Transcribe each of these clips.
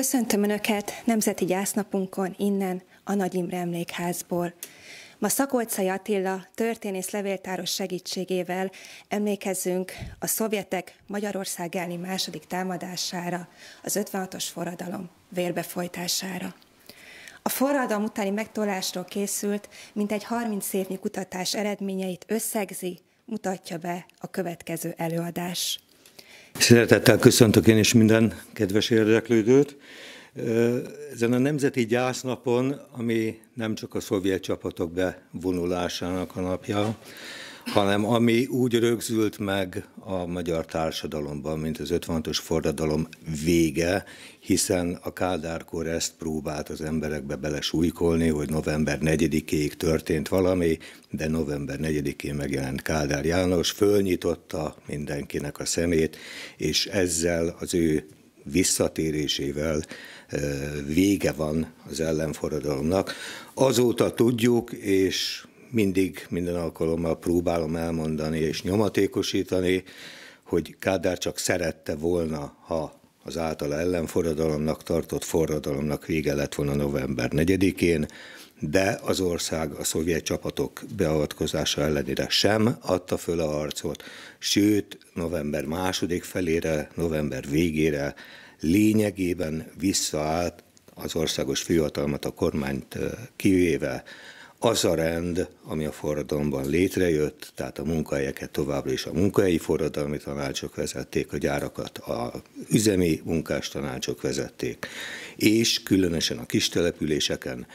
Köszöntöm Önöket Nemzeti Gyásznapunkon innen a Nagy Imre Emlékházból. Ma Szakolcai Attila történész levéltáros segítségével emlékezünk a szovjetek Magyarország elleni második támadására, az 56-os forradalom vérbefolytására. A forradalom utáni megtolásról készült, mintegy 30 évnyi kutatás eredményeit összegzi, mutatja be a következő előadás. Szeretettel köszöntök én is minden kedves érdeklődőt. Ezen a Nemzeti Gyásznapon, ami nem csak a szovjet csapatok bevonulásának a napja, hanem ami úgy rögzült meg a magyar társadalomban, mint az 56-os forradalom vége, hiszen a Kádárkor ezt próbált az emberekbe belesújkolni, hogy november 4-ig történt valami, de november 4-én megjelent Kádár János, fölnyitotta mindenkinek a szemét, és ezzel az ő visszatérésével vége van az ellenforradalomnak. Azóta tudjuk, és mindig, minden alkalommal próbálom elmondani és nyomatékosítani, hogy Kádár csak szerette volna, ha az általa ellenforradalomnak tartott forradalomnak vége lett volna november 4-én, de az ország a szovjet csapatok beavatkozása ellenére sem adta föl a harcot, sőt, november második felére, november végére lényegében visszaállt az országos főhatalmat, a kormányt eh, kivéve az a rend, ami a forradalomban létrejött, tehát a munkahelyeket továbbra is a munkahelyi forradalmi tanácsok vezették, a gyárakat a üzemi tanácsok vezették, és különösen a településeken,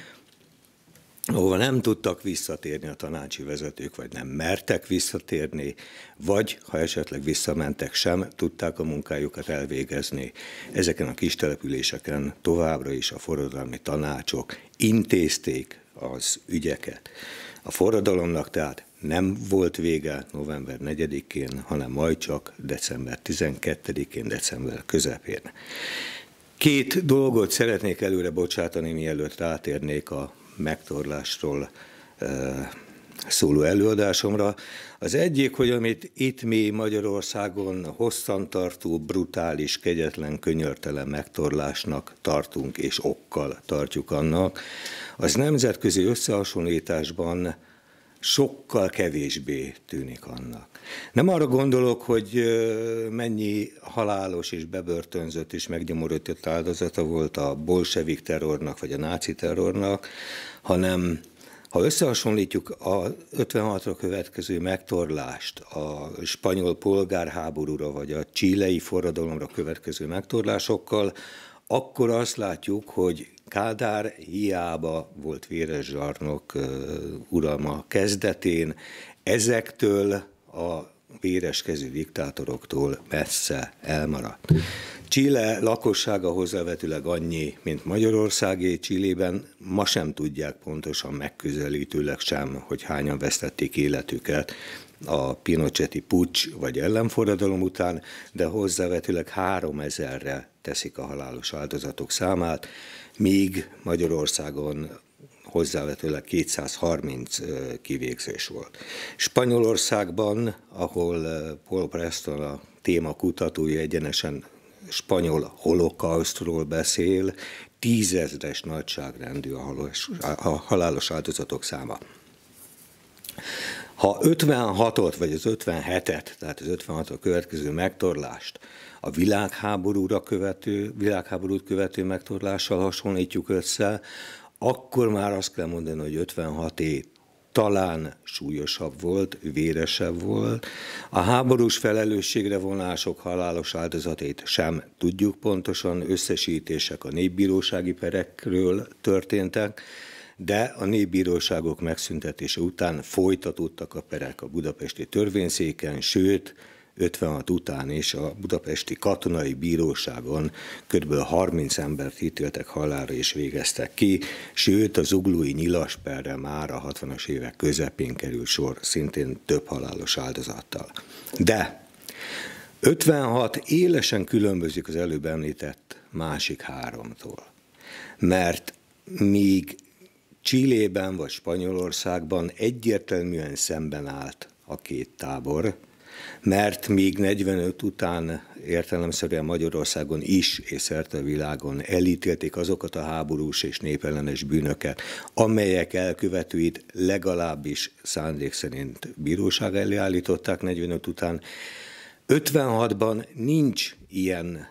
ahova nem tudtak visszatérni a tanácsi vezetők, vagy nem mertek visszatérni, vagy ha esetleg visszamentek sem, tudták a munkájukat elvégezni. Ezeken a kis településeken továbbra is a forradalmi tanácsok intézték az ügyeket. A forradalomnak tehát nem volt vége november 4-én, hanem majd csak december 12-én, december közepén. Két dolgot szeretnék előre bocsátani, mielőtt rátérnék a megtorlásról szóló előadásomra. Az egyik, hogy amit itt mi Magyarországon hosszantartó, brutális, kegyetlen, könyörtelen megtorlásnak tartunk és okkal tartjuk annak, az nemzetközi összehasonlításban sokkal kevésbé tűnik annak. Nem arra gondolok, hogy mennyi halálos és bebörtönzött és megnyomorított áldozata volt a bolsevik terrornak vagy a náci terrornak, hanem ha összehasonlítjuk a 56-ra következő megtorlást a spanyol polgárháborúra vagy a csilei forradalomra következő megtorlásokkal, akkor azt látjuk, hogy Kádár hiába volt véres zsarnok uh, uralma kezdetén, ezektől a véreskezű diktátoroktól messze elmaradt. Chile lakossága hozzávetőleg annyi, mint Magyarországé Csillében, ma sem tudják pontosan megközelítőleg sem, hogy hányan vesztették életüket a Pinocheti pucs vagy ellenforradalom után, de hozzávetőleg 3000-re teszik a halálos áldozatok számát, míg Magyarországon hozzávetőleg 230 kivégzés volt. Spanyolországban, ahol Paul Preston a téma kutatója egyenesen spanyol holokausztról beszél, tízezres nagyságrendű a halálos, a halálos áldozatok száma. Ha 56-ot, vagy az 57-et, tehát az 56-a következő megtorlást a világháborúra követő, világháborút követő megtorlással hasonlítjuk össze, akkor már azt kell mondani, hogy 56 év talán súlyosabb volt, véresebb volt. A háborús felelősségre vonások halálos áldozatét sem tudjuk pontosan, összesítések a népbírósági perekről történtek, de a népbíróságok megszüntetése után folytatódtak a perek a budapesti törvényszéken, sőt, 56 után is a budapesti katonai bíróságon kb. 30 embert ítéltek halálra és végeztek ki, sőt az uglói nyilasperre már a 60-as évek közepén kerül sor, szintén több halálos áldozattal. De 56 élesen különbözik az előbb említett másik háromtól, mert míg Csillében vagy Spanyolországban egyértelműen szemben állt a két tábor, mert még 45 után értelemszerűen Magyarországon is és szerte a világon elítélték azokat a háborús és népellenes bűnöket, amelyek elkövetőit legalábbis szándék szerint bíróság elé állították 45 után. 56-ban nincs ilyen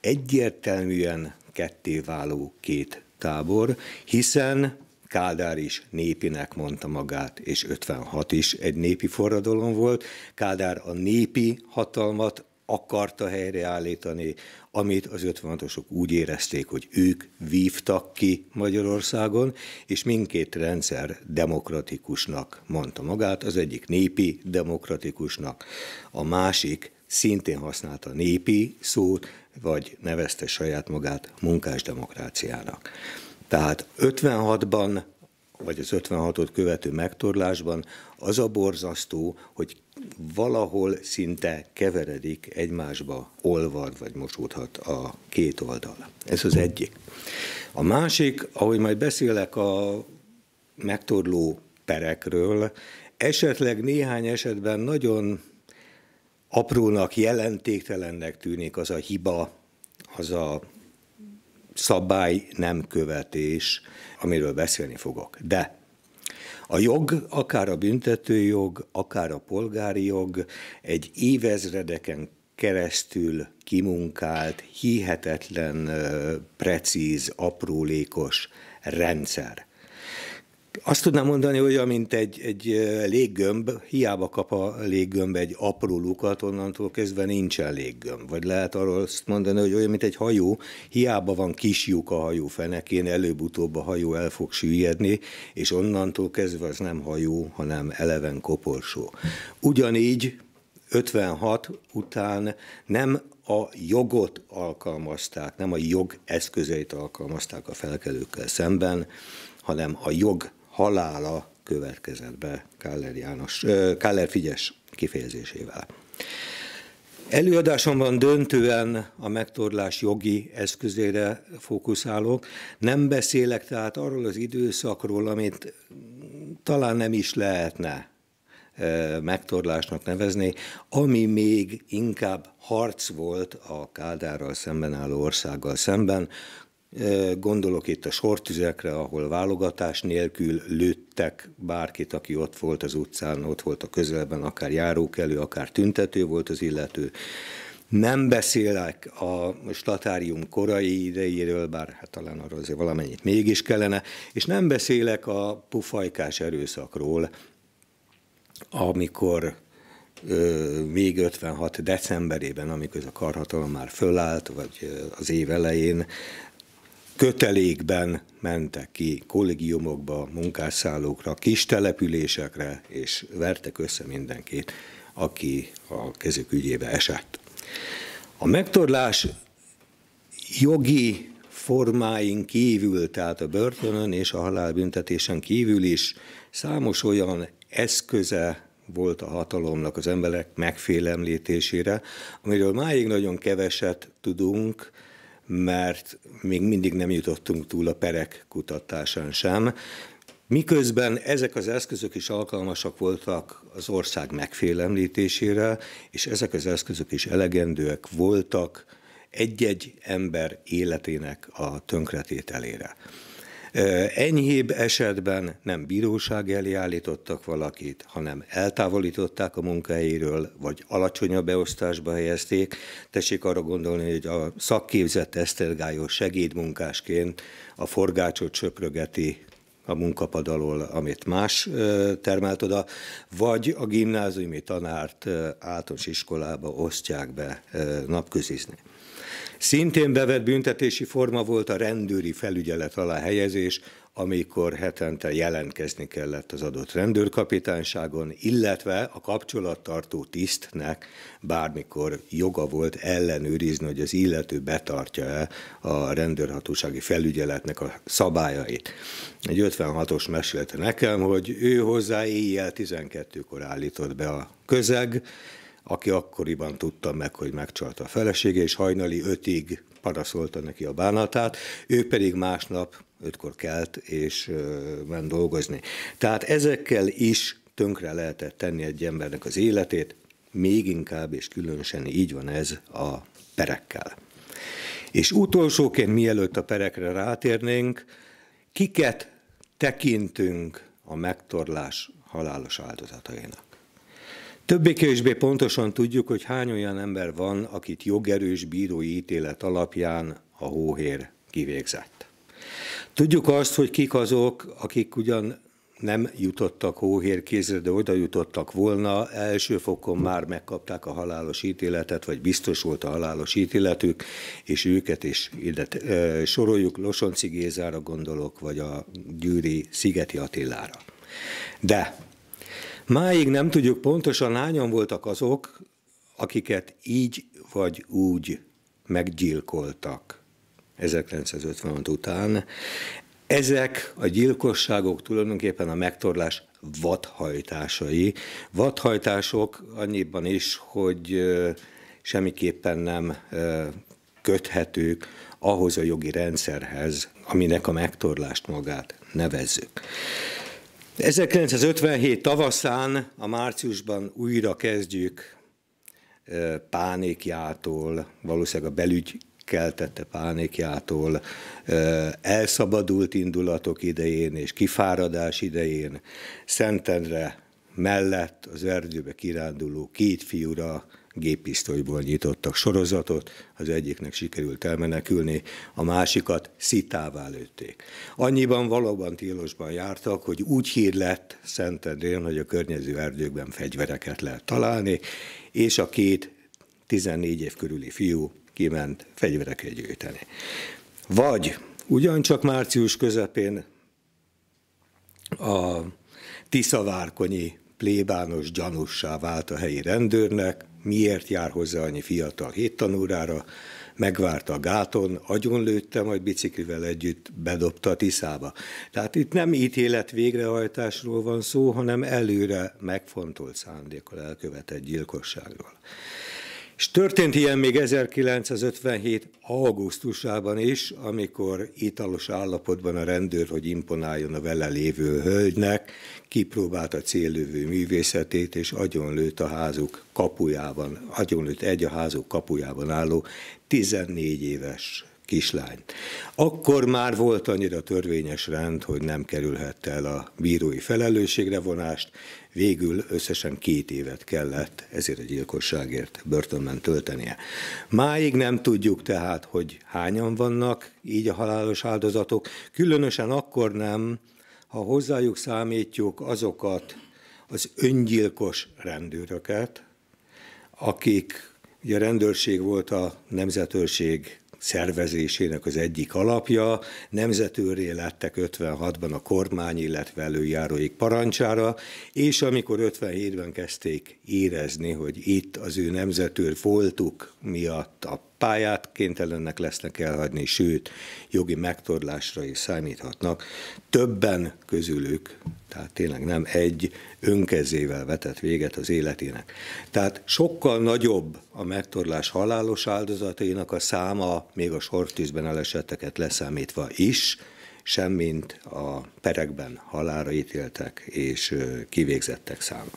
egyértelműen kettéváló két tábor, hiszen Kádár is népinek mondta magát, és 56 is egy népi forradalom volt. Kádár a népi hatalmat akarta helyreállítani, amit az 56-osok úgy érezték, hogy ők vívtak ki Magyarországon, és mindkét rendszer demokratikusnak mondta magát, az egyik népi demokratikusnak, a másik szintén használta népi szót, vagy nevezte saját magát munkásdemokráciának. Tehát 56-ban, vagy az 56-ot követő megtorlásban az a borzasztó, hogy valahol szinte keveredik, egymásba olvad vagy mosódhat a két oldal. Ez az egyik. A másik, ahogy majd beszélek a megtorló perekről, esetleg néhány esetben nagyon aprónak, jelentéktelennek tűnik az a hiba, az a szabály nem követés, amiről beszélni fogok. De a jog, akár a büntetőjog, akár a polgári jog egy évezredeken keresztül kimunkált, hihetetlen, precíz, aprólékos rendszer. Azt tudnám mondani, hogy mint egy, egy léggömb, hiába kap a léggömb egy apró lukat, onnantól kezdve nincsen léggömb. Vagy lehet arról azt mondani, hogy olyan, mint egy hajó, hiába van kis lyuk a hajó fenekén, előbb-utóbb a hajó el fog süllyedni, és onnantól kezdve az nem hajó, hanem eleven koporsó. Ugyanígy 56 után nem a jogot alkalmazták, nem a jog eszközeit alkalmazták a felkelőkkel szemben, hanem a jog halála következett be Káller, János, Káller Figyes kifejezésével. Előadásomban döntően a megtorlás jogi eszközére fókuszálok. Nem beszélek tehát arról az időszakról, amit talán nem is lehetne megtorlásnak nevezni, ami még inkább harc volt a Kádárral szemben álló országgal szemben, Gondolok itt a sortüzekre, ahol válogatás nélkül lőttek bárkit, aki ott volt az utcán, ott volt a közelben, akár járókelő, akár tüntető volt az illető. Nem beszélek a statárium korai idejéről, bár hát talán arra azért valamennyit mégis kellene, és nem beszélek a pufajkás erőszakról, amikor ö, még 56. decemberében, amikor ez a karhatalom már fölállt, vagy az év elején kötelékben mentek ki kollégiumokba, munkásszállókra, kis településekre, és vertek össze mindenkit, aki a kezük ügyébe esett. A megtorlás jogi formáin kívül, tehát a börtönön és a halálbüntetésen kívül is számos olyan eszköze volt a hatalomnak az emberek megfélemlítésére, amiről máig nagyon keveset tudunk, mert még mindig nem jutottunk túl a perek kutatásán sem, Miközben ezek az eszközök is alkalmasak voltak az ország megfélemlítésére, és ezek az eszközök is elegendőek voltak egy-egy ember életének a tönkretételére. Enyhébb esetben nem bíróság elé állítottak valakit, hanem eltávolították a munkahelyéről, vagy alacsonyabb beosztásba helyezték. Tessék arra gondolni, hogy a szakképzett esztergályos segédmunkásként a forgácsot söprögeti a munkapad alól, amit más termelt oda, vagy a gimnáziumi tanárt általános iskolába osztják be napközizni. Szintén bevett büntetési forma volt a rendőri felügyelet alá helyezés, amikor hetente jelentkezni kellett az adott rendőrkapitányságon, illetve a kapcsolattartó tisztnek bármikor joga volt ellenőrizni, hogy az illető betartja-e a rendőrhatósági felügyeletnek a szabályait. Egy 56-os mesélte nekem, hogy ő hozzá éjjel 12-kor állított be a közeg, aki akkoriban tudta meg, hogy megcsalta a felesége, és hajnali ötig paraszolta neki a bánatát, ő pedig másnap ötkor kelt, és ment dolgozni. Tehát ezekkel is tönkre lehetett tenni egy embernek az életét, még inkább, és különösen így van ez a perekkel. És utolsóként, mielőtt a perekre rátérnénk, kiket tekintünk a megtorlás halálos áldozatainak? Többé-kevésbé pontosan tudjuk, hogy hány olyan ember van, akit jogerős bírói ítélet alapján a hóhér kivégzett. Tudjuk azt, hogy kik azok, akik ugyan nem jutottak hóhérkézre, de oda jutottak volna, első fokon már megkapták a halálos ítéletet, vagy biztos volt a halálos ítéletük, és őket is ide e, soroljuk, Losonci Gézára gondolok, vagy a Gyűri Szigeti Attilára. De Máig nem tudjuk pontosan hányan voltak azok, akiket így vagy úgy meggyilkoltak 1956 után. Ezek a gyilkosságok tulajdonképpen a megtorlás vadhajtásai. Vadhajtások annyiban is, hogy semmiképpen nem köthetők ahhoz a jogi rendszerhez, aminek a megtorlást magát nevezzük. 1957 tavaszán, a márciusban újra kezdjük pánikjától, valószínűleg a belügy keltette pánikjától, elszabadult indulatok idején és kifáradás idején Szentendre mellett az erdőbe kiránduló két fiúra géppisztolyból nyitottak sorozatot, az egyiknek sikerült elmenekülni, a másikat szitává lőtték. Annyiban valóban tilosban jártak, hogy úgy hír lett Szentendrén, hogy a környező erdőkben fegyvereket lehet találni, és a két 14 év körüli fiú kiment fegyvereket gyűjteni. Vagy ugyancsak március közepén a Tiszavárkonyi plébános gyanussá vált a helyi rendőrnek, miért jár hozzá annyi fiatal héttanúrára, megvárta a gáton, agyonlőtte, majd biciklivel együtt bedobta a Tiszába. Tehát itt nem ítélet végrehajtásról van szó, hanem előre megfontolt szándékkal elkövetett gyilkosságról. És történt ilyen még 1957. augusztusában is, amikor italos állapotban a rendőr, hogy imponáljon a vele lévő hölgynek, kipróbált a céllövő művészetét, és agyonlőtt a házuk kapujában, agyonlőtt egy a házuk kapujában álló 14 éves kislány. Akkor már volt annyira törvényes rend, hogy nem kerülhette el a bírói felelősségre vonást, Végül összesen két évet kellett ezért a gyilkosságért börtönben töltenie. Máig nem tudjuk tehát, hogy hányan vannak így a halálos áldozatok, különösen akkor nem, ha hozzájuk számítjuk azokat az öngyilkos rendőröket, akik, ugye a rendőrség volt a nemzetőrség szervezésének az egyik alapja. Nemzetőré lettek 56-ban a kormány, illetve előjáróik parancsára, és amikor 57-ben kezdték érezni, hogy itt az ő nemzetőr voltuk miatt a pályát kénytelenek lesznek elhagyni, sőt, jogi megtorlásra is számíthatnak. Többen közülük, tehát tényleg nem egy önkezével vetett véget az életének. Tehát sokkal nagyobb a megtorlás halálos áldozatainak a száma, még a sortűzben elesetteket leszámítva is, semmint a perekben halára ítéltek és kivégzettek száma.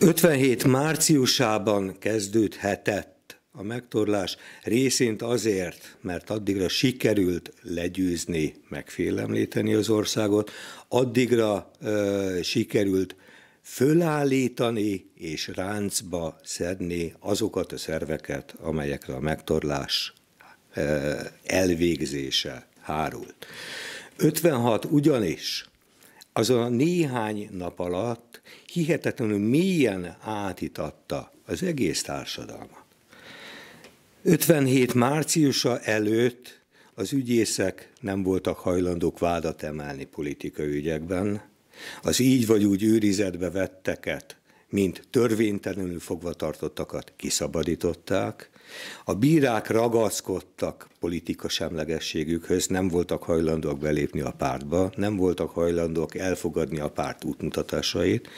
57 márciusában kezdődhetett a megtorlás részint azért, mert addigra sikerült legyőzni, megfélemlíteni az országot, addigra ö, sikerült fölállítani és ráncba szedni azokat a szerveket, amelyekre a megtorlás elvégzése hárult. 56 ugyanis az a néhány nap alatt hihetetlenül mélyen átitatta az egész társadalmat. 57 márciusa előtt az ügyészek nem voltak hajlandók vádat emelni politikai ügyekben, az így vagy úgy őrizetbe vetteket, mint törvénytelenül fogvatartottakat kiszabadították, a bírák ragaszkodtak politika semlegességükhöz, nem voltak hajlandók belépni a pártba, nem voltak hajlandók elfogadni a párt útmutatásait.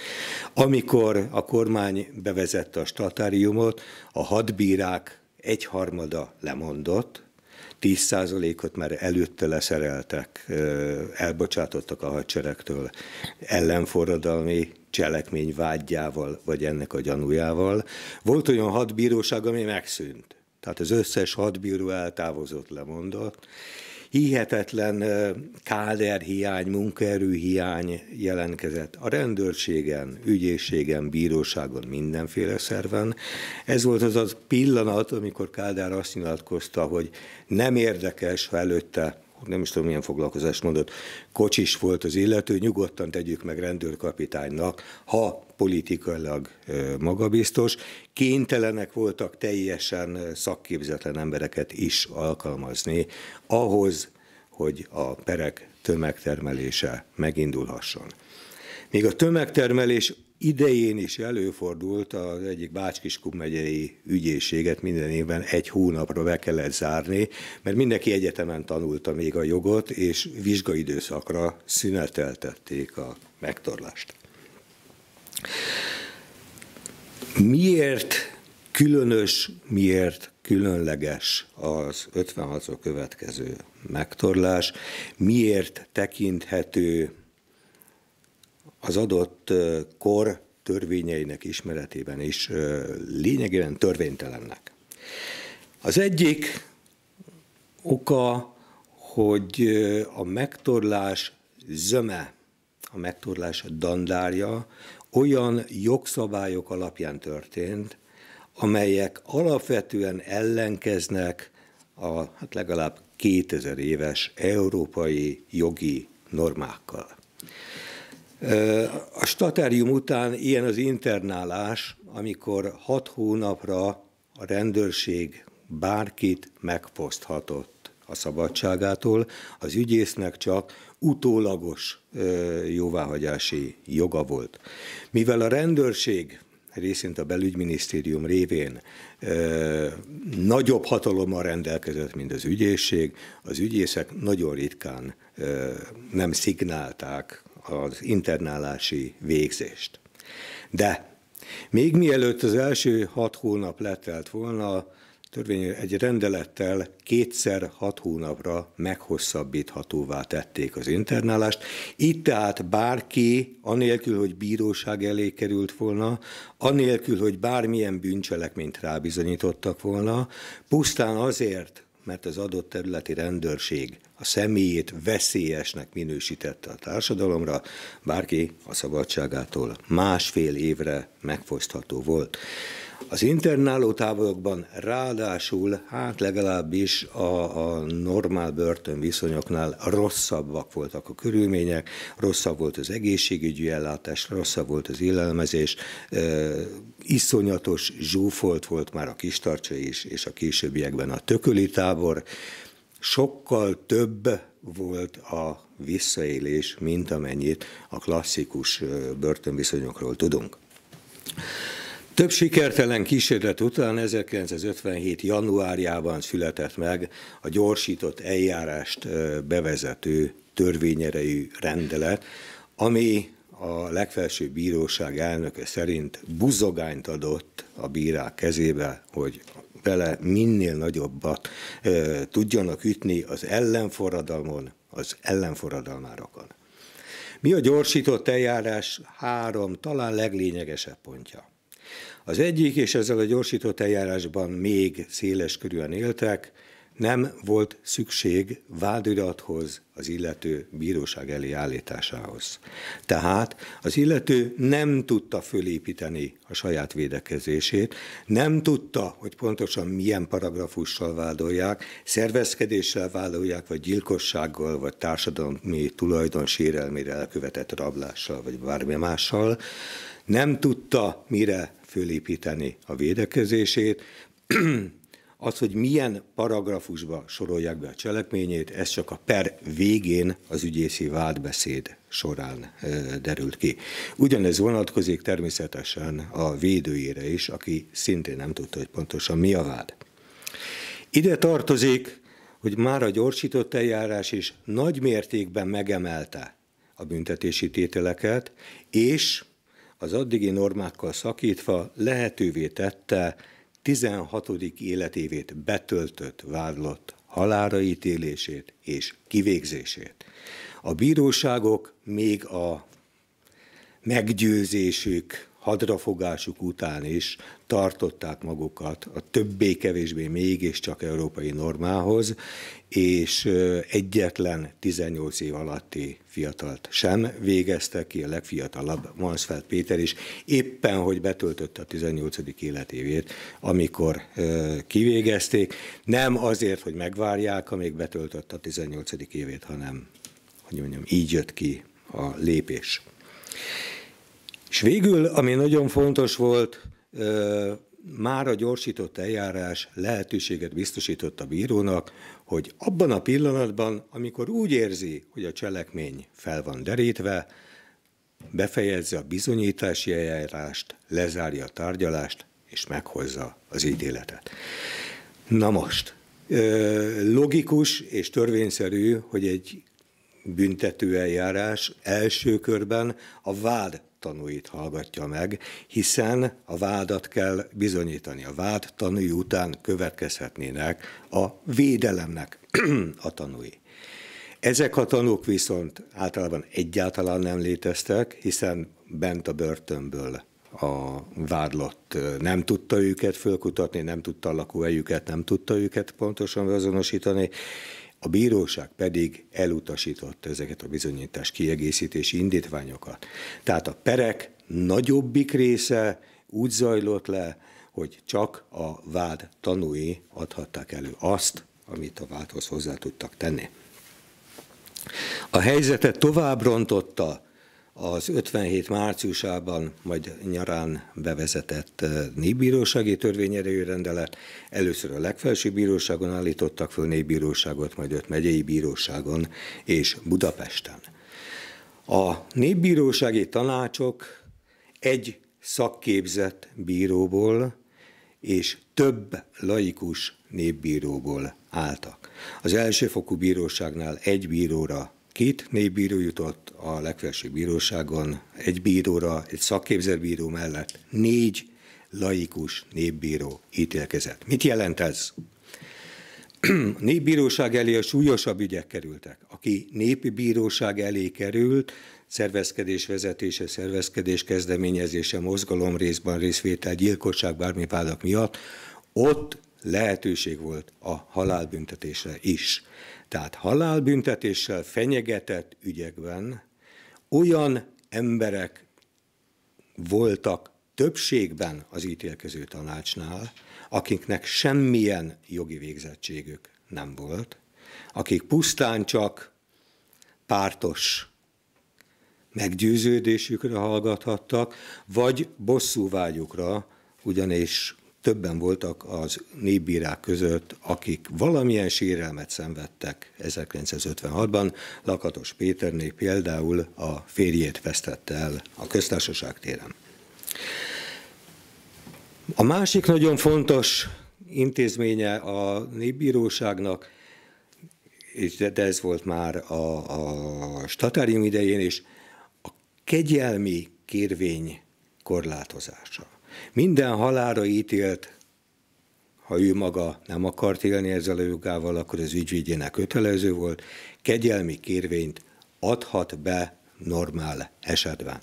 Amikor a kormány bevezette a statáriumot, a hadbírák egyharmada lemondott, 10%-ot már előtte leszereltek, elbocsátottak a hadseregtől, ellenforradalmi cselekmény vágyjával, vagy ennek a gyanújával. Volt olyan hadbíróság, ami megszűnt. Tehát az összes hadbíró eltávozott, lemondott. Hihetetlen káderhiány, munkaerőhiány jelentkezett a rendőrségen, ügyészségen, bíróságon, mindenféle szerven. Ez volt az a pillanat, amikor Káder azt nyilatkozta, hogy nem érdekes, ha előtte nem is tudom milyen foglalkozást mondott, kocsis volt az illető, nyugodtan tegyük meg rendőrkapitánynak, ha politikailag magabiztos, kénytelenek voltak teljesen szakképzetlen embereket is alkalmazni ahhoz, hogy a perek tömegtermelése megindulhasson. Még a tömegtermelés idején is előfordult az egyik bács megyei ügyészséget minden évben egy hónapra be kellett zárni, mert mindenki egyetemen tanulta még a jogot, és vizsgaidőszakra szüneteltették a megtorlást. Miért különös, miért különleges az 56 következő megtorlás, miért tekinthető az adott kor törvényeinek ismeretében is lényegében törvénytelennek. Az egyik oka, hogy a megtorlás zöme, a megtorlás dandárja olyan jogszabályok alapján történt, amelyek alapvetően ellenkeznek a hát legalább 2000 éves európai jogi normákkal. A statárium után ilyen az internálás, amikor hat hónapra a rendőrség bárkit megfoszthatott a szabadságától, az ügyésznek csak utólagos jóváhagyási joga volt. Mivel a rendőrség részint a belügyminisztérium révén ö, nagyobb hatalommal rendelkezett, mint az ügyészség. Az ügyészek nagyon ritkán ö, nem szignálták az internálási végzést. De még mielőtt az első hat hónap letelt volna, a törvény egy rendelettel kétszer hat hónapra meghosszabbíthatóvá tették az internálást. Itt tehát bárki, anélkül, hogy bíróság elé került volna, anélkül, hogy bármilyen bűncselekményt rábizonyítottak volna, pusztán azért, mert az adott területi rendőrség a személyét veszélyesnek minősítette a társadalomra, bárki a szabadságától másfél évre megfosztható volt. Az internáló táborokban ráadásul, hát legalábbis a, a normál börtön viszonyoknál rosszabbak voltak a körülmények, rosszabb volt az egészségügyi ellátás, rosszabb volt az élelmezés, e, iszonyatos zsúfolt volt már a Kistarcsa is, és a későbbiekben a Tököli tábor. Sokkal több volt a visszaélés, mint amennyit a klasszikus börtönviszonyokról tudunk. Több sikertelen kísérlet után 1957. januárjában született meg a gyorsított eljárást bevezető törvényerejű rendelet, ami a legfelsőbb bíróság elnöke szerint buzogányt adott a bírák kezébe, hogy vele minél nagyobbat e, tudjanak ütni az ellenforradalmon, az ellenforradalmárokon. Mi a gyorsított eljárás három, talán leglényegesebb pontja. Az egyik, és ezzel a gyorsított eljárásban még széles körülön éltek, nem volt szükség vádirathoz az illető bíróság elé állításához. Tehát az illető nem tudta fölépíteni a saját védekezését, nem tudta, hogy pontosan milyen paragrafussal vádolják, szervezkedéssel vádolják, vagy gyilkossággal, vagy társadalmi tulajdon sérelmére elkövetett rablással, vagy bármi mással. Nem tudta, mire fölépíteni a védekezését. Az, hogy milyen paragrafusba sorolják be a cselekményét, ez csak a per végén az ügyészi vádbeszéd során derült ki. Ugyanez vonatkozik természetesen a védőjére is, aki szintén nem tudta, hogy pontosan mi a vád. Ide tartozik, hogy már a gyorsított eljárás is nagy mértékben megemelte a büntetési tételeket, és az addigi normákkal szakítva lehetővé tette 16. életévét betöltött vádlott halára ítélését és kivégzését. A bíróságok még a meggyőzésük hadrafogásuk után is tartották magukat a többé-kevésbé mégiscsak európai normához, és egyetlen 18 év alatti fiatalt sem végezte ki, a legfiatalabb Mansfeld Péter is, éppen hogy betöltötte a 18. életévét, amikor kivégezték, nem azért, hogy megvárják, amíg betöltötte a 18. évét, hanem, hogy mondjam, így jött ki a lépés. És végül, ami nagyon fontos volt, már a gyorsított eljárás lehetőséget biztosított a bírónak, hogy abban a pillanatban, amikor úgy érzi, hogy a cselekmény fel van derítve, befejezze a bizonyítási eljárást, lezárja a tárgyalást, és meghozza az ítéletet. Na most, logikus és törvényszerű, hogy egy büntető eljárás első körben a vád tanúit hallgatja meg, hiszen a vádat kell bizonyítani. A vád tanúi után következhetnének a védelemnek a tanúi. Ezek a tanúk viszont általában egyáltalán nem léteztek, hiszen bent a börtönből a vádlott nem tudta őket fölkutatni, nem tudta a lakóhelyüket, nem tudta őket pontosan azonosítani, a bíróság pedig elutasította ezeket a bizonyítás kiegészítési indítványokat. Tehát a perek nagyobbik része úgy zajlott le, hogy csak a vád tanúi adhatták elő azt, amit a vádhoz hozzá tudtak tenni. A helyzetet tovább rontotta az 57 márciusában, majd nyarán bevezetett eh, népbírósági törvényerejű rendelet. Először a legfelsőbb bíróságon állítottak föl népbíróságot, majd öt megyei bíróságon és Budapesten. A népbírósági tanácsok egy szakképzett bíróból és több laikus népbíróból álltak. Az elsőfokú bíróságnál egy bíróra Két népbíró jutott a legfelsőbb bíróságon, egy bíróra, egy szakképzelbíró mellett négy laikus népbíró ítélkezett. Mit jelent ez? A népbíróság elé a súlyosabb ügyek kerültek. Aki népi bíróság elé került, szervezkedés vezetése, szervezkedés kezdeményezése, mozgalom részben részvétel, gyilkosság bármi vádak miatt, ott lehetőség volt a halálbüntetésre is. Tehát halálbüntetéssel fenyegetett ügyekben olyan emberek voltak többségben az ítélkező tanácsnál, akiknek semmilyen jogi végzettségük nem volt, akik pusztán csak pártos meggyőződésükre hallgathattak, vagy bosszúvágyukra, ugyanis többen voltak az népbírák között, akik valamilyen sérelmet szenvedtek 1956-ban. Lakatos Péterné például a férjét vesztette el a köztársaság téren. A másik nagyon fontos intézménye a népbíróságnak, de ez volt már a, a statárium idején is, a kegyelmi kérvény korlátozása. Minden halára ítélt, ha ő maga nem akart élni ezzel a jogával, akkor az ügyvédjének kötelező volt, kegyelmi kérvényt adhat be normál esetben.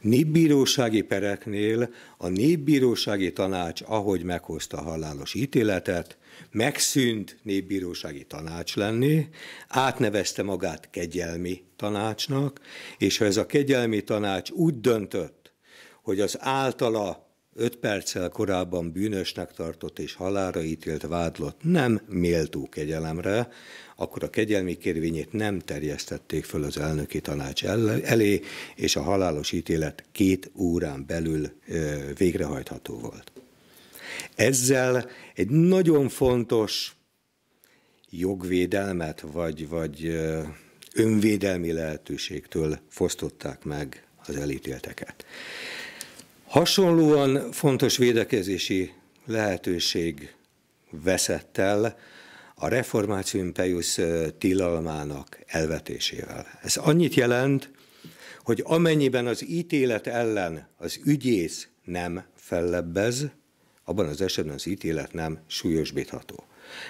Népbírósági pereknél a népbírósági tanács, ahogy meghozta a halálos ítéletet, megszűnt népbírósági tanács lenni, átnevezte magát kegyelmi tanácsnak, és ha ez a kegyelmi tanács úgy döntött, hogy az általa öt perccel korábban bűnösnek tartott és halára ítélt vádlott nem méltó kegyelemre, akkor a kegyelmi kérvényét nem terjesztették föl az elnöki tanács elé, és a halálos ítélet két órán belül végrehajtható volt. Ezzel egy nagyon fontos jogvédelmet, vagy, vagy önvédelmi lehetőségtől fosztották meg az elítélteket. Hasonlóan fontos védekezési lehetőség veszett el a reformáció imperius tilalmának elvetésével. Ez annyit jelent, hogy amennyiben az ítélet ellen az ügyész nem fellebbez, abban az esetben az ítélet nem súlyosbítható.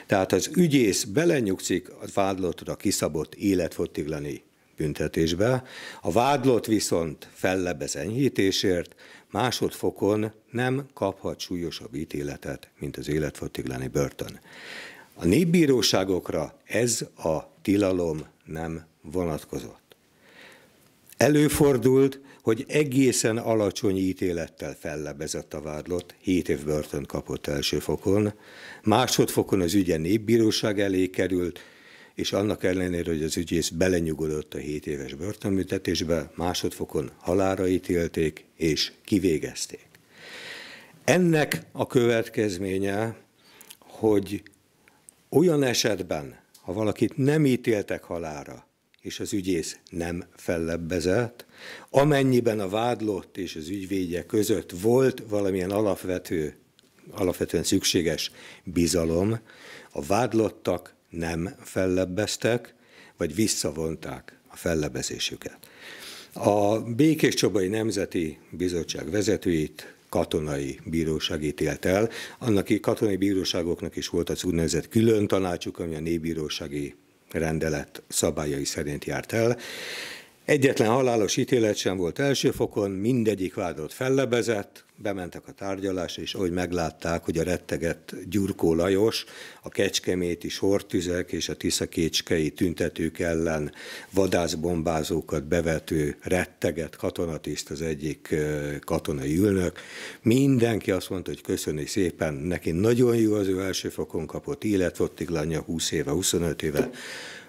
Tehát az ügyész belenyugszik a vádlottra kiszabott életfogytiglani büntetésbe, a vádlott viszont fellebez enyhítésért, másodfokon nem kaphat súlyosabb ítéletet, mint az életfogytiglani börtön. A népbíróságokra ez a tilalom nem vonatkozott. Előfordult, hogy egészen alacsony ítélettel fellebezett a vádlott, 7 év börtön kapott első fokon, másodfokon az ügye népbíróság elé került, és annak ellenére, hogy az ügyész belenyugodott a 7 éves börtönbüntetésbe, másodfokon halára ítélték és kivégezték. Ennek a következménye, hogy olyan esetben, ha valakit nem ítéltek halára, és az ügyész nem fellebbezett, amennyiben a vádlott és az ügyvédje között volt valamilyen alapvető, alapvetően szükséges bizalom, a vádlottak nem fellebbeztek, vagy visszavonták a fellebezésüket. A Békés Csabai Nemzeti Bizottság vezetőit katonai bíróság ítélt el. Annak katonai bíróságoknak is volt az úgynevezett külön tanácsuk, ami a nébírósági rendelet szabályai szerint járt el. Egyetlen halálos ítélet sem volt első fokon, mindegyik vádolt fellebezett, bementek a tárgyalásra, és ahogy meglátták, hogy a rettegett Gyurkó Lajos a kecskeméti sortüzek és a tiszakécskei tüntetők ellen vadászbombázókat bevető rettegett katonatiszt az egyik katonai ülnök. Mindenki azt mondta, hogy köszöni szépen, neki nagyon jó az ő első fokon kapott élet, volt 20 éve, 25 éve,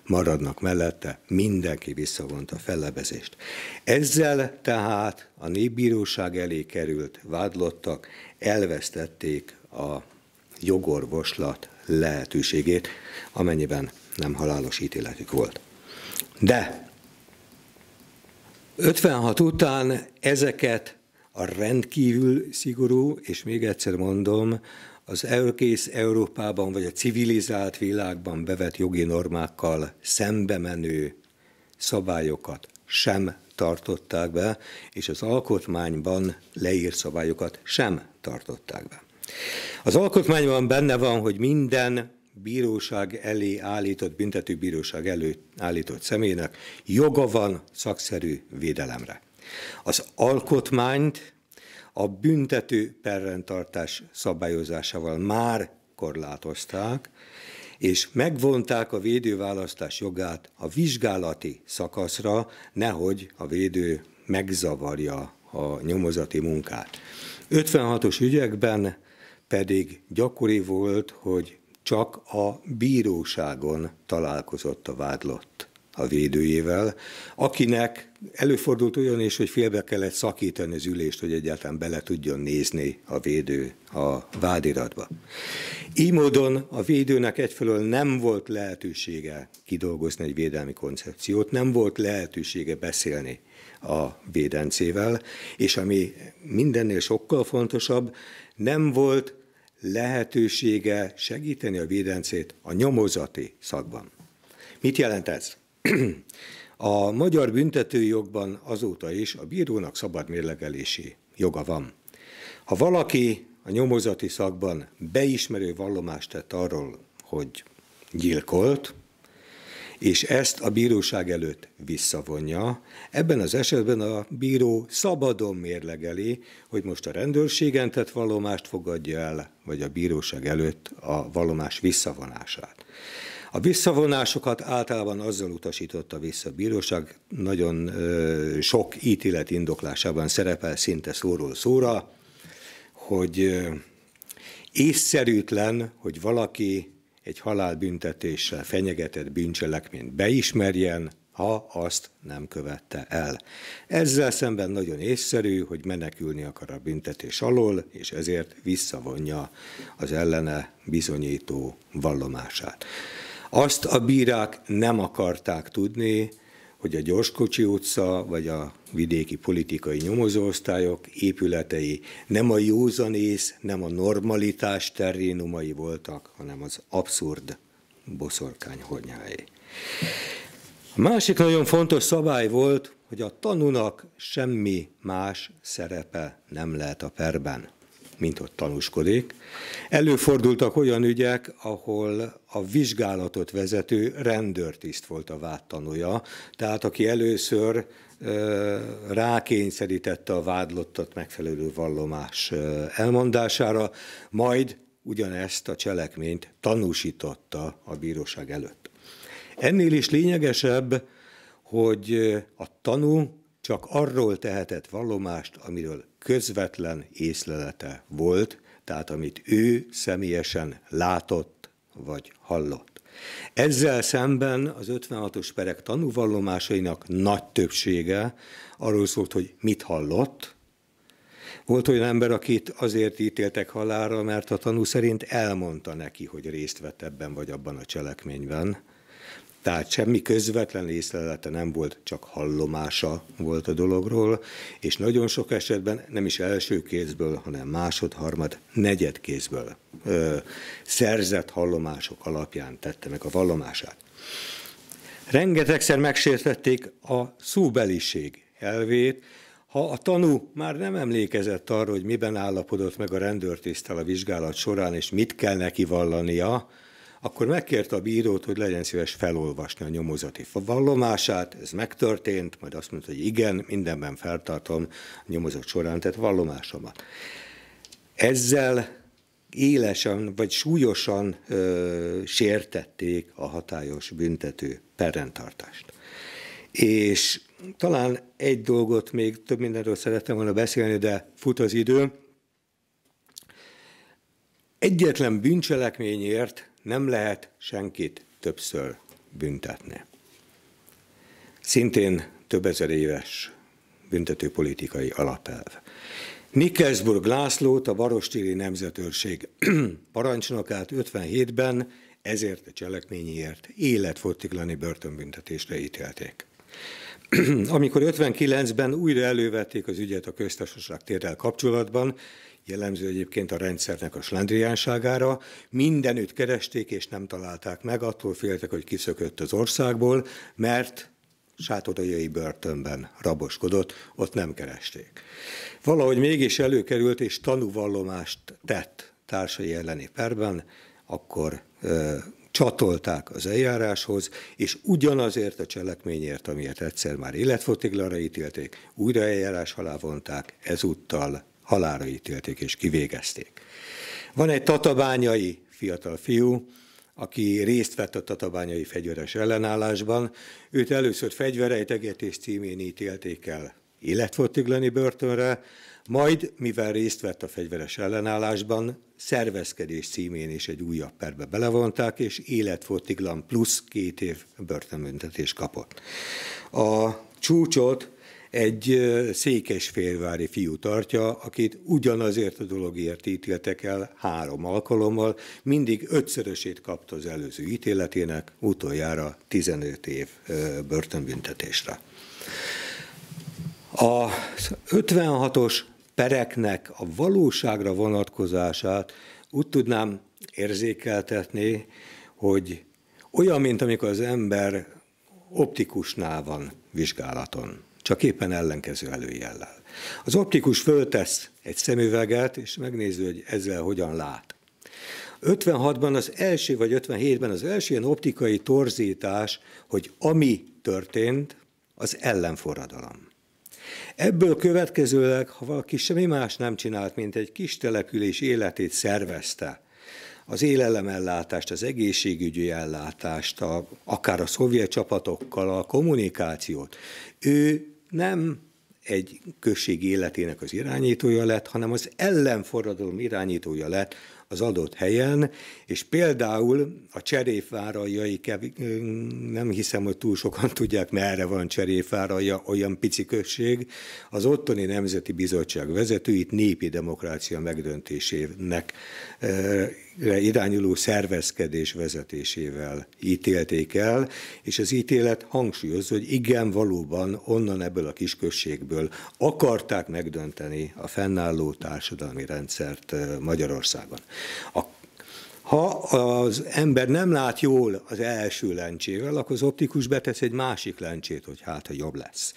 maradnak mellette, mindenki visszavonta a fellebezést. Ezzel tehát a népbíróság elé került vádlottak elvesztették a jogorvoslat lehetőségét, amennyiben nem halálos ítéletük volt. De 56 után ezeket a rendkívül szigorú, és még egyszer mondom, az egész Európában vagy a civilizált világban bevett jogi normákkal szembe menő szabályokat sem tartották be, és az alkotmányban leírt szabályokat sem tartották be. Az alkotmányban benne van, hogy minden bíróság elé állított, bíróság elő állított személynek joga van szakszerű védelemre. Az alkotmányt a büntető perrentartás szabályozásával már korlátozták, és megvonták a védőválasztás jogát a vizsgálati szakaszra, nehogy a védő megzavarja a nyomozati munkát. 56-os ügyekben pedig gyakori volt, hogy csak a bíróságon találkozott a vádlott a védőjével, akinek előfordult olyan is, hogy félbe kellett szakítani az ülést, hogy egyáltalán bele tudjon nézni a védő a vádiratba. Így módon a védőnek egyfelől nem volt lehetősége kidolgozni egy védelmi koncepciót, nem volt lehetősége beszélni a védencével, és ami mindennél sokkal fontosabb, nem volt lehetősége segíteni a védencét a nyomozati szakban. Mit jelent ez? A magyar büntetőjogban azóta is a bírónak szabad mérlegelési joga van. Ha valaki a nyomozati szakban beismerő vallomást tett arról, hogy gyilkolt, és ezt a bíróság előtt visszavonja. Ebben az esetben a bíró szabadon mérlegeli, hogy most a rendőrségen tett vallomást fogadja el, vagy a bíróság előtt a vallomás visszavonását. A visszavonásokat általában azzal utasította vissza a bíróság, nagyon ö, sok ítélet indoklásában szerepel szinte szóról szóra, hogy észszerűtlen, hogy valaki egy halálbüntetéssel fenyegetett bűncselekményt beismerjen, ha azt nem követte el. Ezzel szemben nagyon észszerű, hogy menekülni akar a büntetés alól, és ezért visszavonja az ellene bizonyító vallomását. Azt a bírák nem akarták tudni, hogy a Gyorskocsi utca vagy a vidéki politikai nyomozóosztályok épületei nem a józanész, nem a normalitás terrénumai voltak, hanem az abszurd boszorkány hornyái. A másik nagyon fontos szabály volt, hogy a tanúnak semmi más szerepe nem lehet a perben mint ott tanúskodik. Előfordultak olyan ügyek, ahol a vizsgálatot vezető rendőrtiszt volt a vádtanúja, tehát aki először rákényszerítette a vádlottat megfelelő vallomás elmondására, majd ugyanezt a cselekményt tanúsította a bíróság előtt. Ennél is lényegesebb, hogy a tanú csak arról tehetett vallomást, amiről közvetlen észlelete volt, tehát amit ő személyesen látott vagy hallott. Ezzel szemben az 56-os perek tanúvallomásainak nagy többsége arról szólt, hogy mit hallott. Volt olyan ember, akit azért ítéltek halára, mert a tanú szerint elmondta neki, hogy részt vett ebben vagy abban a cselekményben tehát semmi közvetlen észlelete nem volt, csak hallomása volt a dologról, és nagyon sok esetben nem is első kézből, hanem másod, harmad, negyed kézből ö, szerzett hallomások alapján tette meg a vallomását. Rengetegszer megsértették a szóbeliség elvét, ha a tanú már nem emlékezett arra, hogy miben állapodott meg a rendőrtisztel a vizsgálat során, és mit kell neki vallania, akkor megkérte a bírót, hogy legyen szíves felolvasni a nyomozati vallomását, ez megtörtént, majd azt mondta, hogy igen, mindenben feltartom a nyomozat során tehát vallomásomat. Ezzel élesen vagy súlyosan ö, sértették a hatályos büntető perrendtartást. És talán egy dolgot még több mindenről szerettem volna beszélni, de fut az idő. Egyetlen bűncselekményért nem lehet senkit többször büntetni. Szintén több ezer éves büntetőpolitikai alapelv. Nikkelsburg Lászlót, a Varostéri Nemzetőrség parancsnokát 57-ben ezért a cselekményért életfogytiglani börtönbüntetésre ítélték. Amikor 59-ben újra elővették az ügyet a köztársaság térrel kapcsolatban, jellemző egyébként a rendszernek a slendriánságára. Mindenütt keresték, és nem találták meg, attól féltek, hogy kiszökött az országból, mert sátodajai börtönben raboskodott, ott nem keresték. Valahogy mégis előkerült, és tanúvallomást tett társai elleni perben, akkor ö, csatolták az eljáráshoz, és ugyanazért a cselekményért, amiért egyszer már életfotiglara ítélték, újra eljárás alá vonták, ezúttal halára ítélték és kivégezték. Van egy tatabányai fiatal fiú, aki részt vett a tatabányai fegyveres ellenállásban. Őt először fegyverejtegetés címén ítélték el életfogytiglani börtönre, majd, mivel részt vett a fegyveres ellenállásban, szervezkedés címén is egy újabb perbe belevonták, és életfogytiglan plusz két év börtönbüntetés kapott. A csúcsot egy székesférvári fiú tartja, akit ugyanazért a dologért ítéltek el három alkalommal, mindig ötszörösét kapta az előző ítéletének, utoljára 15 év börtönbüntetésre. A 56-os pereknek a valóságra vonatkozását úgy tudnám érzékeltetni, hogy olyan, mint amikor az ember optikusnál van vizsgálaton csak éppen ellenkező előjellel. Az optikus föltesz egy szemüveget, és megnézi, hogy ezzel hogyan lát. 56-ban az első, vagy 57-ben az első ilyen optikai torzítás, hogy ami történt, az ellenforradalom. Ebből következőleg, ha valaki semmi más nem csinált, mint egy kis település életét szervezte, az élelemellátást, az egészségügyi ellátást, a, akár a szovjet csapatokkal a kommunikációt, ő nem egy község életének az irányítója lett, hanem az ellenforradalom irányítója lett az adott helyen, és például a cserépvárajai, nem hiszem, hogy túl sokan tudják, merre van cserépvárajja, olyan pici község, az ottani Nemzeti Bizottság vezetőit népi demokrácia megdöntésének eh, irányuló szervezkedés vezetésével ítélték el, és az ítélet hangsúlyozza, hogy igen, valóban onnan ebből a kiskösségből akarták megdönteni a fennálló társadalmi rendszert Magyarországon. A ha az ember nem lát jól az első lencsével, akkor az optikus betesz egy másik lencsét, hogy hát, ha jobb lesz.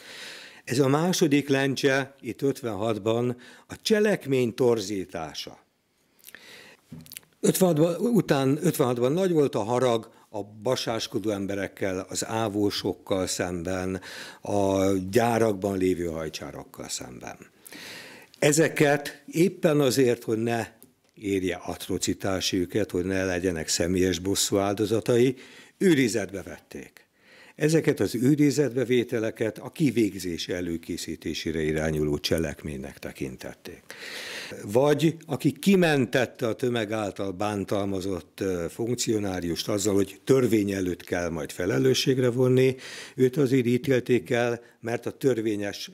Ez a második lencse itt 56-ban a cselekmény torzítása. 56-ban, után 56-ban nagy volt a harag a basáskodó emberekkel, az ávósokkal szemben, a gyárakban lévő hajcsárokkal szemben. Ezeket éppen azért, hogy ne érje atrocitás őket, hogy ne legyenek személyes bosszú áldozatai, őrizetbe vették. Ezeket az őrizetbevételeket a kivégzés előkészítésére irányuló cselekménynek tekintették. Vagy aki kimentette a tömeg által bántalmazott funkcionáriust azzal, hogy törvény előtt kell majd felelősségre vonni, őt azért ítélték el, mert a törvényes,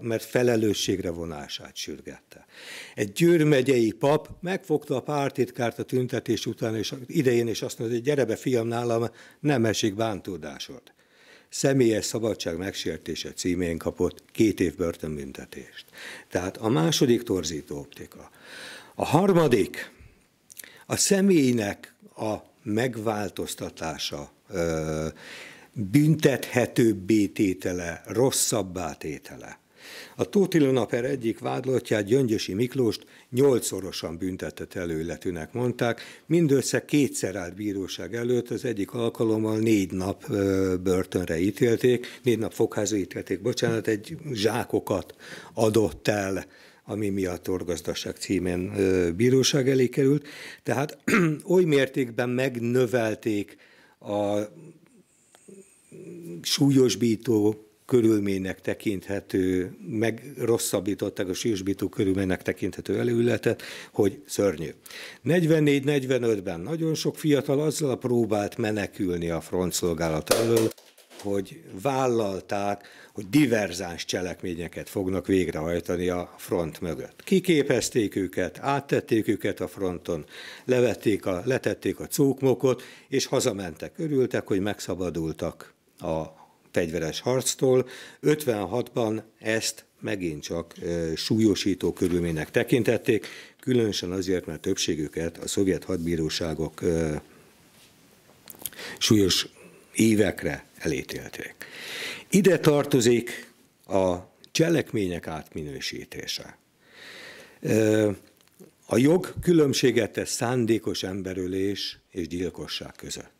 mert felelősségre vonását sürgette. Egy győrmegyei pap megfogta a pártitkárt a tüntetés után és idején, és azt mondta, hogy gyere be fiam, nálam nem esik bántódásod személyes szabadság megsértése címén kapott két év börtönbüntetést. Tehát a második torzító optika. A harmadik, a személynek a megváltoztatása, büntethetőbbé tétele, rosszabbá tétele. A Tótilona per egyik vádlottját Gyöngyösi Miklóst nyolcszorosan büntetett előletűnek mondták, mindössze kétszer állt bíróság előtt, az egyik alkalommal négy nap börtönre ítélték, négy nap fogházra ítélték, bocsánat, egy zsákokat adott el ami miatt orgazdaság címén bíróság elé került. Tehát oly mértékben megnövelték a súlyosbító körülménynek tekinthető, meg rosszabbították a sírsbító körülménynek tekinthető előületet, hogy szörnyű. 44-45-ben nagyon sok fiatal azzal próbált menekülni a frontszolgálat elől, hogy vállalták, hogy diverzáns cselekményeket fognak végrehajtani a front mögött. Kiképezték őket, áttették őket a fronton, levették a, letették a cókmokot, és hazamentek. Örültek, hogy megszabadultak a fegyveres harctól. 56-ban ezt megint csak súlyosító körülménynek tekintették, különösen azért, mert többségüket a szovjet hadbíróságok súlyos évekre elítélték. Ide tartozik a cselekmények átminősítése. A jog különbséget tesz szándékos emberölés és gyilkosság között.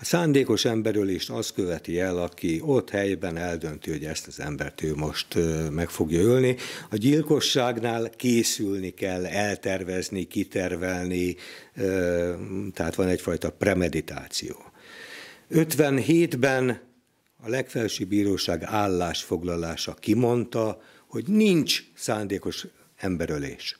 A szándékos emberölést az követi el, aki ott helyben eldönti, hogy ezt az embert ő most meg fogja ölni. A gyilkosságnál készülni kell, eltervezni, kitervelni, tehát van egyfajta premeditáció. 57-ben a legfelsőbb bíróság állásfoglalása kimondta, hogy nincs szándékos emberölés.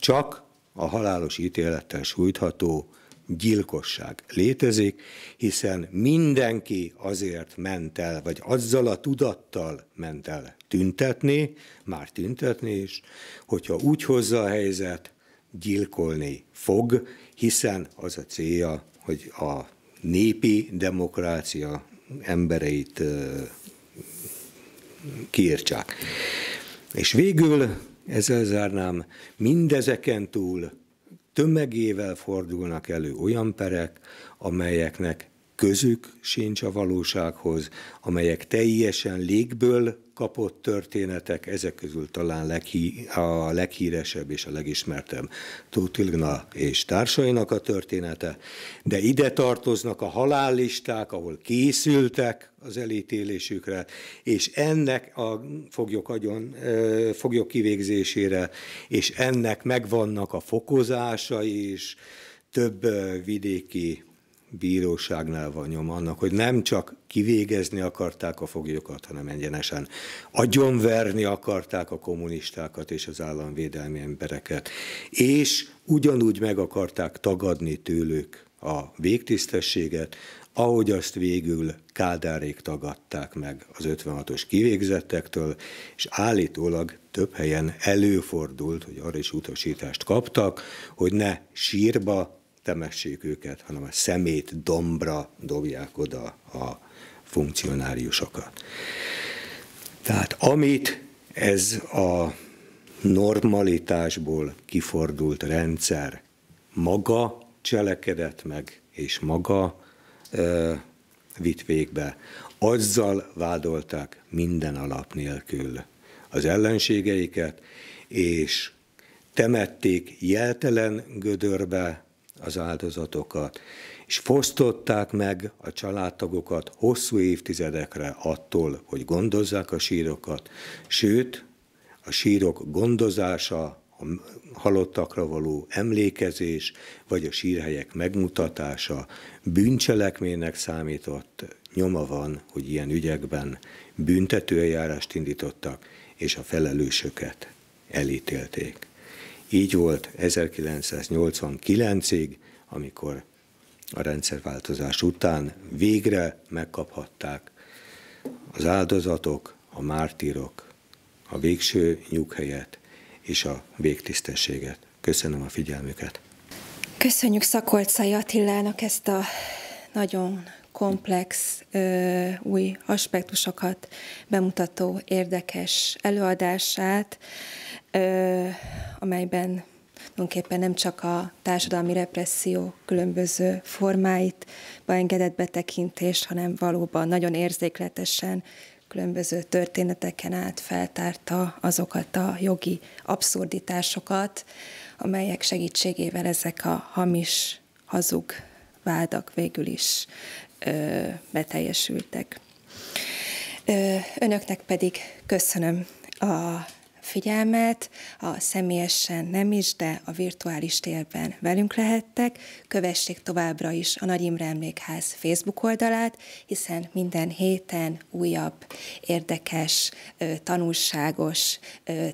Csak a halálos ítélettel sújtható gyilkosság létezik, hiszen mindenki azért ment el, vagy azzal a tudattal ment el tüntetni, már tüntetni is, hogyha úgy hozza a helyzet, gyilkolni fog, hiszen az a célja, hogy a népi demokrácia embereit kiírtsák. És végül ezzel zárnám, mindezeken túl tömegével fordulnak elő olyan perek, amelyeknek közük sincs a valósághoz, amelyek teljesen légből kapott történetek, ezek közül talán leghí, a leghíresebb és a legismertebb Tóth Ilgna és társainak a története, de ide tartoznak a halállisták, ahol készültek az elítélésükre, és ennek a foglyok, agyon, foglyok kivégzésére, és ennek megvannak a fokozásai is, több vidéki bíróságnál van nyoma annak, hogy nem csak kivégezni akarták a foglyokat, hanem egyenesen agyonverni akarták a kommunistákat és az államvédelmi embereket, és ugyanúgy meg akarták tagadni tőlük a végtisztességet, ahogy azt végül Kádárék tagadták meg az 56-os kivégzettektől, és állítólag több helyen előfordult, hogy arra is utasítást kaptak, hogy ne sírba temessék őket, hanem a szemét dombra dobják oda a funkcionáriusokat. Tehát amit ez a normalitásból kifordult rendszer maga cselekedett meg, és maga ö, vitt végbe, azzal vádolták minden alap nélkül az ellenségeiket, és temették jeltelen gödörbe, az áldozatokat, és fosztották meg a családtagokat hosszú évtizedekre attól, hogy gondozzák a sírokat, sőt, a sírok gondozása, a halottakra való emlékezés, vagy a sírhelyek megmutatása bűncselekménynek számított nyoma van, hogy ilyen ügyekben büntetőeljárást indítottak, és a felelősöket elítélték. Így volt 1989-ig, amikor a rendszerváltozás után végre megkaphatták az áldozatok, a mártírok, a végső nyughelyet és a végtisztességet. Köszönöm a figyelmüket. Köszönjük Szakolcai Attilának ezt a nagyon komplex, ö, új aspektusokat bemutató érdekes előadását amelyben tulajdonképpen nem csak a társadalmi represszió különböző formáit engedett betekintést, hanem valóban nagyon érzékletesen különböző történeteken át feltárta azokat a jogi abszurditásokat, amelyek segítségével ezek a hamis, hazug vádak végül is ö, beteljesültek. Ö, önöknek pedig köszönöm a figyelmet, a személyesen nem is, de a virtuális térben velünk lehettek. Kövessék továbbra is a Nagy Imre Emlékház Facebook oldalát, hiszen minden héten újabb, érdekes, tanulságos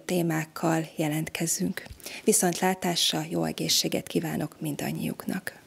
témákkal jelentkezünk. Viszontlátásra jó egészséget kívánok mindannyiuknak!